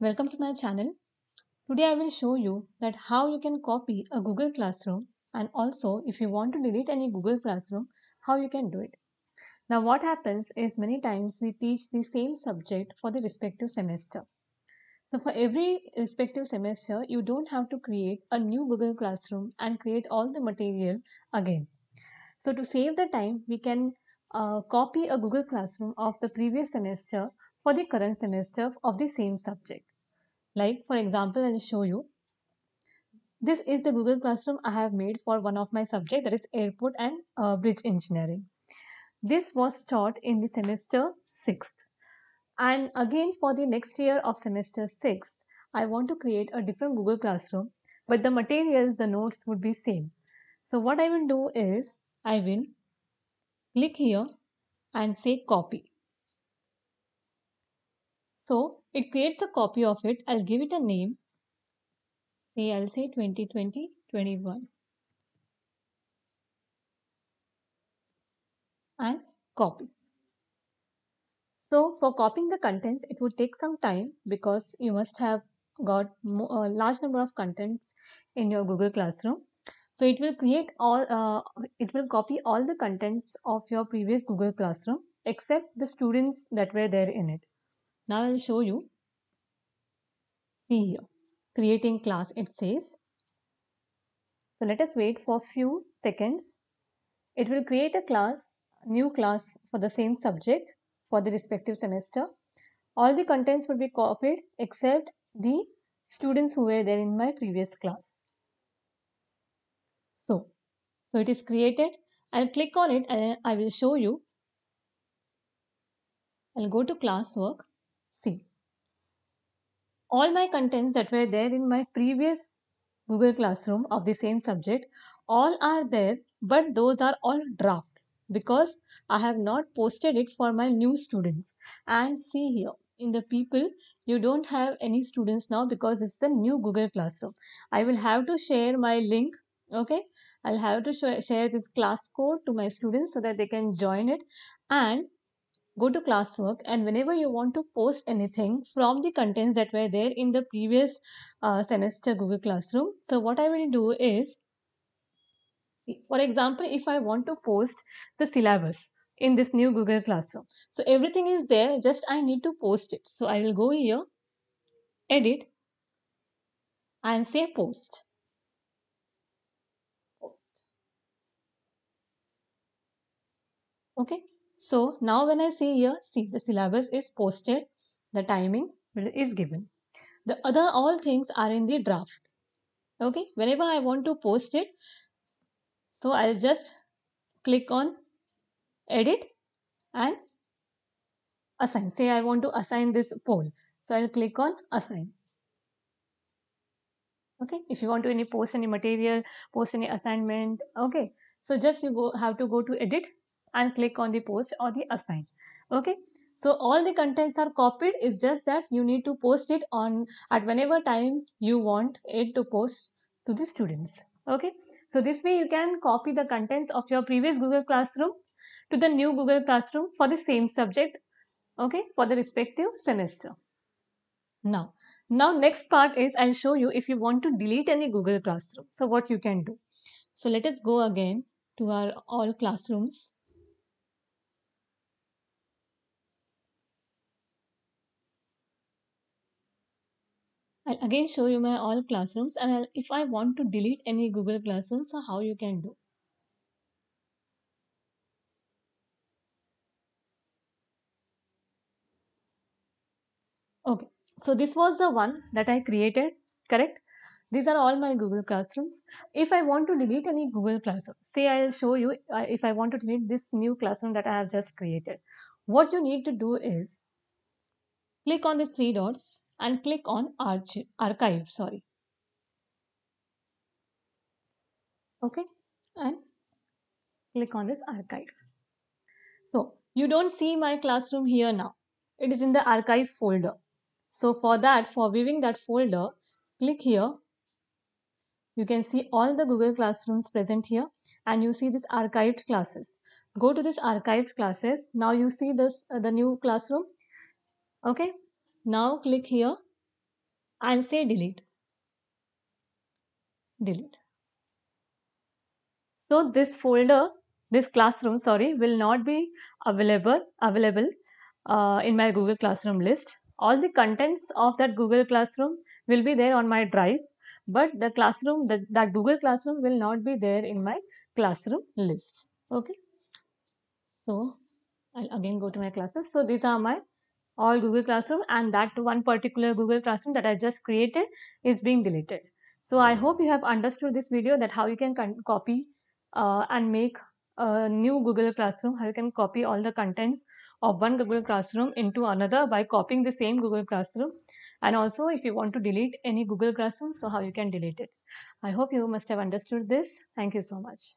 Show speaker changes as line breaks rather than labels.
Welcome to my channel. Today I will show you that how you can copy a Google Classroom and also if you want to delete any Google Classroom, how you can do it. Now what happens is many times we teach the same subject for the respective semester. So for every respective semester, you don't have to create a new Google Classroom and create all the material again. So to save the time, we can uh, copy a Google Classroom of the previous semester for the current semester of the same subject. Like for example, I'll show you. This is the Google Classroom I have made for one of my subject that is airport and uh, bridge engineering. This was taught in the semester 6th. And again for the next year of semester 6, I want to create a different Google Classroom, but the materials, the notes would be same. So what I will do is, I will click here and say copy. So it creates a copy of it. I'll give it a name. Say I'll say 2020 21 and copy. So for copying the contents, it would take some time because you must have got a large number of contents in your Google Classroom. So it will create all, uh, it will copy all the contents of your previous Google Classroom except the students that were there in it. Now I will show you. See here, creating class it says. So let us wait for few seconds. It will create a class, new class for the same subject for the respective semester. All the contents will be copied except the students who were there in my previous class. So, so it is created. I'll click on it and I will show you. I'll go to classwork. See All my contents that were there in my previous Google Classroom of the same subject, all are there, but those are all draft because I have not posted it for my new students. And see here, in the people, you don't have any students now because it's a new Google Classroom. I will have to share my link okay i'll have to sh share this class code to my students so that they can join it and go to classwork and whenever you want to post anything from the contents that were there in the previous uh, semester Google Classroom. So what I will do is, for example, if I want to post the syllabus in this new Google Classroom. So everything is there, just I need to post it. So I will go here, edit and say post. Post. Okay. So now when I say here, see the syllabus is posted, the timing is given. The other all things are in the draft. Okay, whenever I want to post it, so I'll just click on edit and assign. Say I want to assign this poll. So I'll click on assign. Okay, if you want to any post any material, post any assignment, okay. So just you go have to go to edit and click on the post or the assign okay so all the contents are copied it's just that you need to post it on at whenever time you want it to post to the students okay so this way you can copy the contents of your previous google classroom to the new google classroom for the same subject okay for the respective semester now now next part is i'll show you if you want to delete any google classroom so what you can do so let us go again to our all classrooms again show you my all classrooms and I'll, if I want to delete any Google Classroom, so how you can do. Okay, so this was the one that I created, correct? These are all my Google Classrooms. If I want to delete any Google Classroom, say I'll show you uh, if I want to delete this new classroom that I have just created. What you need to do is click on these three dots and click on archive sorry okay and click on this archive so you don't see my classroom here now it is in the archive folder so for that for viewing that folder click here you can see all the google classrooms present here and you see this archived classes go to this archived classes now you see this uh, the new classroom okay now click here and say delete. Delete. So this folder, this classroom, sorry, will not be available available uh, in my Google Classroom list. All the contents of that Google Classroom will be there on my drive, but the classroom, that, that Google Classroom will not be there in my classroom list. Okay. So I'll again go to my classes. So these are my all Google Classroom and that one particular Google Classroom that I just created is being deleted. So I mm. hope you have understood this video that how you can copy uh, and make a new Google Classroom, how you can copy all the contents of one Google Classroom into another by copying the same Google Classroom and also if you want to delete any Google Classroom, so how you can delete it. I hope you must have understood this. Thank you so much.